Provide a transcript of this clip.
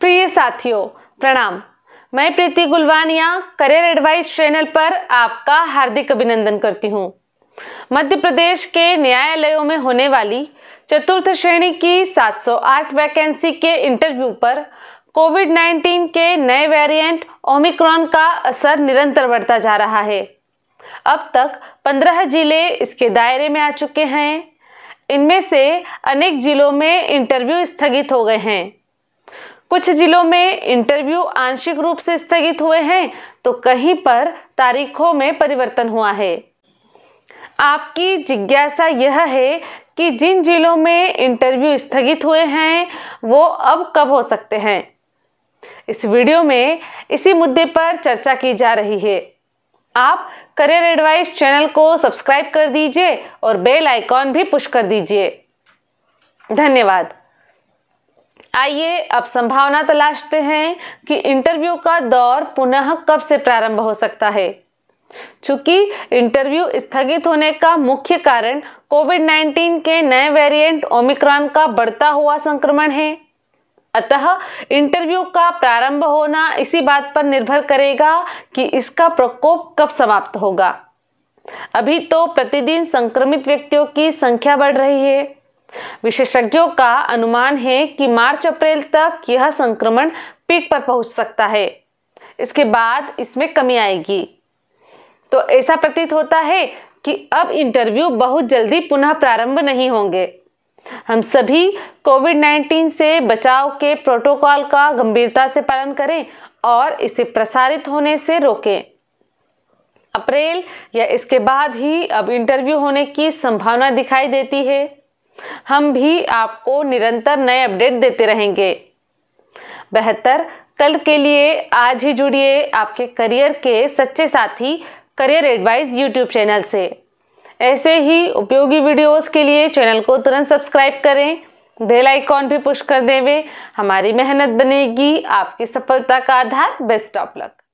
प्रिय साथियों प्रणाम मैं Preeti Gulvaniya career advice channel पर आपका हार्दिक अभिनंदन करती हूँ मध्य प्रदेश के न्यायालयों में होने वाली चतुर्थ श्रेणी की 708 वैकेंसी के इंटरव्यू पर कोविड 19 के नए वेरिएंट ओमिक्रॉन का असर निरंतर बढ़ता जा रहा है अब तक 15 जिले इसके दायरे में आ चुके हैं इनमें से अनेक जिलों में इंटरव्यू स्थगित हो गए हैं कुछ जिलों में इंटरव्यू आंशिक रूप से स्थगित हुए हैं तो कहीं पर तारीखों में परिवर्तन हुआ है आपकी जिज्ञासा यह है कि जिन जिलों में इंटरव्यू स्थगित हुए हैं वो अब कब हो सकते हैं इस वीडियो में इसी मुद्दे पर चर्चा की जा रही है आप करियर एडवाइस चैनल को सब्सक्राइब कर दीजिए और बेल आइकॉन भी पुश कर दीजिए धन्यवाद आइए अब संभावना तलाशते हैं कि इंटरव्यू का दौर पुनः कब से प्रारंभ हो सकता है चूंकि इंटरव्यू स्थगित होने का मुख्य कारण कोविड 19 के नए वेरिएंट ओमिक्रॉन का बढ़ता हुआ संक्रमण है अतः इंटरव्यू का प्रारंभ होना इसी बात पर निर्भर करेगा कि इसका प्रकोप कब समाप्त होगा अभी तो प्रतिदिन संक्रमित व्यक्तियों की संख्या बढ़ रही है विशेषज्ञों का अनुमान है कि मार्च अप्रैल तक यह संक्रमण पीक पर पहुंच सकता है इसके बाद इसमें कमी आएगी तो ऐसा प्रतीत होता है कि अब इंटरव्यू बहुत जल्दी पुनः प्रारंभ नहीं होंगे हम सभी कोविड 19 से बचाव के प्रोटोकॉल का गंभीरता से पालन करें और इसे प्रसारित होने से रोकें अप्रैल या इसके बाद ही अब इंटरव्यू होने की संभावना दिखाई देती है हम भी आपको निरंतर नए अपडेट देते रहेंगे बेहतर कल के लिए आज ही जुड़िए आपके करियर के सच्चे साथी करियर एडवाइस यूट्यूब चैनल से ऐसे ही उपयोगी वीडियोस के लिए चैनल को तुरंत सब्सक्राइब करें बेल आइकॉन भी पुश कर देवे हमारी मेहनत बनेगी आपकी सफलता का आधार बेस्ट ऑफ लक